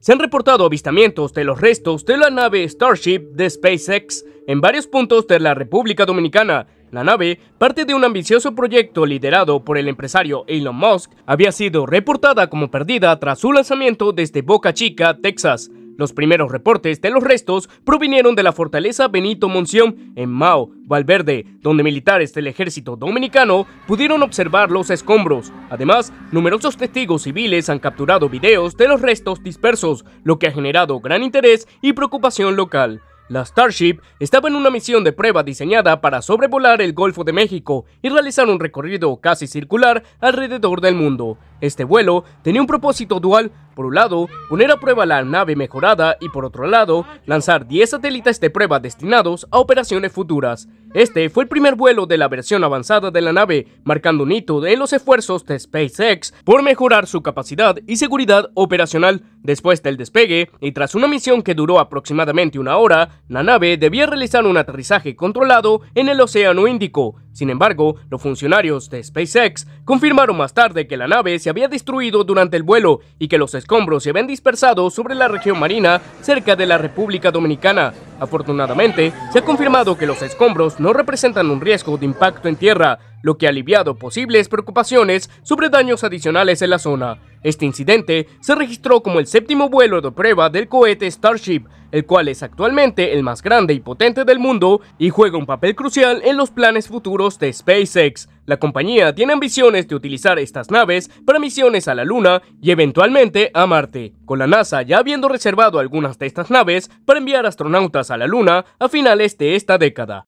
se han reportado avistamientos de los restos de la nave Starship de SpaceX en varios puntos de la República Dominicana. La nave, parte de un ambicioso proyecto liderado por el empresario Elon Musk, había sido reportada como perdida tras su lanzamiento desde Boca Chica, Texas. Los primeros reportes de los restos provinieron de la fortaleza Benito Monción en Mao, Valverde, donde militares del ejército dominicano pudieron observar los escombros. Además, numerosos testigos civiles han capturado videos de los restos dispersos, lo que ha generado gran interés y preocupación local. La Starship estaba en una misión de prueba diseñada para sobrevolar el Golfo de México y realizar un recorrido casi circular alrededor del mundo. Este vuelo tenía un propósito dual, por un lado, poner a prueba la nave mejorada y por otro lado, lanzar 10 satélites de prueba destinados a operaciones futuras. Este fue el primer vuelo de la versión avanzada de la nave, marcando un hito en los esfuerzos de SpaceX por mejorar su capacidad y seguridad operacional. Después del despegue, y tras una misión que duró aproximadamente una hora, la nave debía realizar un aterrizaje controlado en el Océano Índico, sin embargo, los funcionarios de SpaceX confirmaron más tarde que la nave se había destruido durante el vuelo y que los escombros se habían dispersado sobre la región marina cerca de la República Dominicana, Afortunadamente, se ha confirmado que los escombros no representan un riesgo de impacto en tierra, lo que ha aliviado posibles preocupaciones sobre daños adicionales en la zona. Este incidente se registró como el séptimo vuelo de prueba del cohete Starship, el cual es actualmente el más grande y potente del mundo y juega un papel crucial en los planes futuros de SpaceX. La compañía tiene ambiciones de utilizar estas naves para misiones a la Luna y eventualmente a Marte, con la NASA ya habiendo reservado algunas de estas naves para enviar astronautas a la Luna a finales de esta década.